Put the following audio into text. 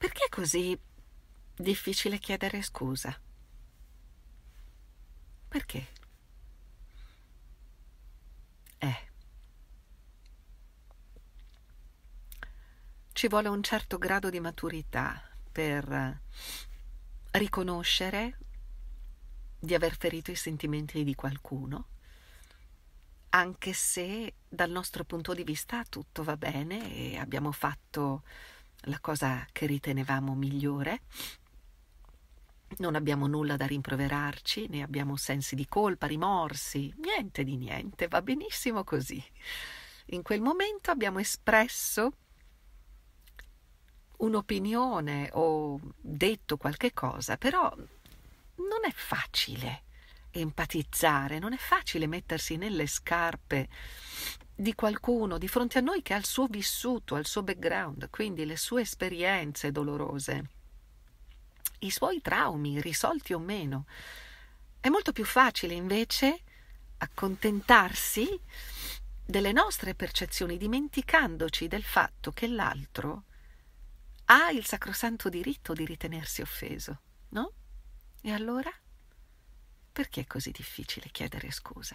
Perché è così difficile chiedere scusa? Perché? Eh. Ci vuole un certo grado di maturità per riconoscere di aver ferito i sentimenti di qualcuno, anche se dal nostro punto di vista tutto va bene e abbiamo fatto la cosa che ritenevamo migliore. Non abbiamo nulla da rimproverarci, né abbiamo sensi di colpa, rimorsi, niente di niente, va benissimo così. In quel momento abbiamo espresso un'opinione o detto qualche cosa, però non è facile empatizzare, non è facile mettersi nelle scarpe di qualcuno di fronte a noi che ha il suo vissuto, il suo background, quindi le sue esperienze dolorose, i suoi traumi risolti o meno. È molto più facile invece accontentarsi delle nostre percezioni, dimenticandoci del fatto che l'altro ha il sacrosanto diritto di ritenersi offeso, no? E allora? perché è così difficile chiedere scusa?